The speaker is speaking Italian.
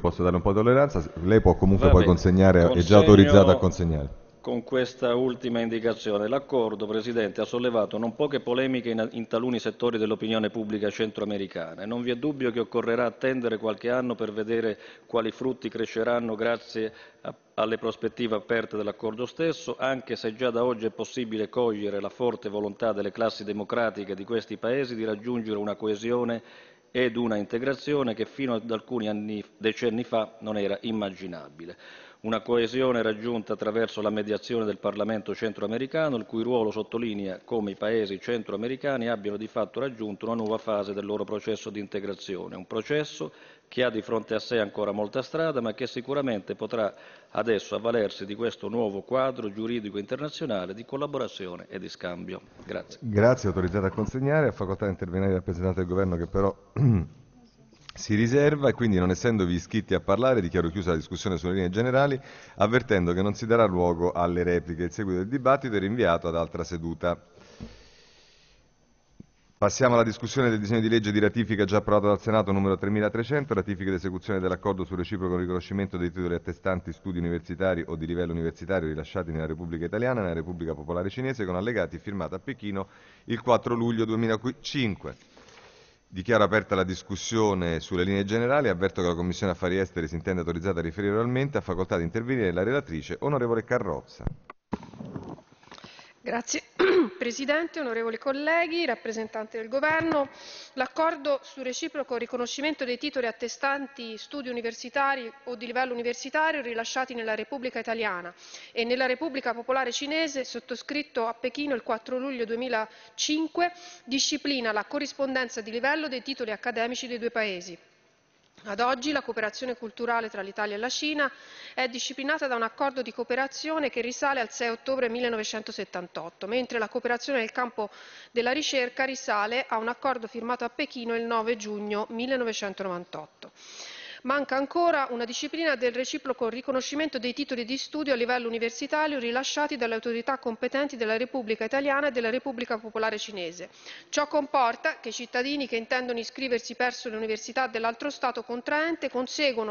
Posso dare un po' di tolleranza? Lei può comunque Va poi bene. consegnare, è già Consegno- autorizzata a consegnare. Con questa ultima indicazione, l'accordo, Presidente, ha sollevato non poche polemiche in, in taluni settori dell'opinione pubblica centroamericana e non vi è dubbio che occorrerà attendere qualche anno per vedere quali frutti cresceranno grazie a- alle prospettive aperte dell'accordo stesso, anche se già da oggi è possibile cogliere la forte volontà delle classi democratiche di questi Paesi di raggiungere una coesione ed una integrazione che fino ad alcuni decenni fa non era immaginabile una coesione raggiunta attraverso la mediazione del Parlamento centroamericano, il cui ruolo sottolinea come i paesi centroamericani abbiano di fatto raggiunto una nuova fase del loro processo di integrazione, un processo che ha di fronte a sé ancora molta strada, ma che sicuramente potrà adesso avvalersi di questo nuovo quadro giuridico internazionale di collaborazione e di scambio. Grazie. Grazie, autorizzata a consegnare. A facoltà di intervenire il rappresentante del Governo che però si riserva e quindi non essendovi iscritti a parlare dichiaro chiusa la discussione sulle linee generali avvertendo che non si darà luogo alle repliche. Il seguito del dibattito è rinviato ad altra seduta. Passiamo alla discussione del disegno di legge di ratifica già approvato dal Senato numero 3300, ratifica ed esecuzione dell'accordo sul reciproco riconoscimento dei titoli attestanti studi universitari o di livello universitario rilasciati nella Repubblica Italiana e nella Repubblica Popolare Cinese con allegati firmata a Pechino il 4 luglio 2005. Dichiaro aperta la discussione sulle linee generali. Avverto che la Commissione Affari Esteri si intende autorizzata a riferire oralmente. Ha facoltà di intervenire la relatrice, onorevole Carrozza. Signor Presidente, onorevoli colleghi, rappresentante del Governo, l'accordo sul reciproco riconoscimento dei titoli attestanti studi universitari o di livello universitario rilasciati nella Repubblica Italiana e nella Repubblica Popolare Cinese, sottoscritto a Pechino il 4 luglio 2005, disciplina la corrispondenza di livello dei titoli accademici dei due Paesi. Ad oggi la cooperazione culturale tra l'Italia e la Cina è disciplinata da un accordo di cooperazione che risale al 6 ottobre 1978, mentre la cooperazione nel campo della ricerca risale a un accordo firmato a Pechino il 9 giugno 1998. Manca ancora una disciplina del reciproco riconoscimento dei titoli di studio a livello universitario rilasciati dalle autorità competenti della Repubblica Italiana e della Repubblica Popolare Cinese. Ciò comporta che i cittadini che intendono iscriversi presso le università dell'altro Stato contraente conseguono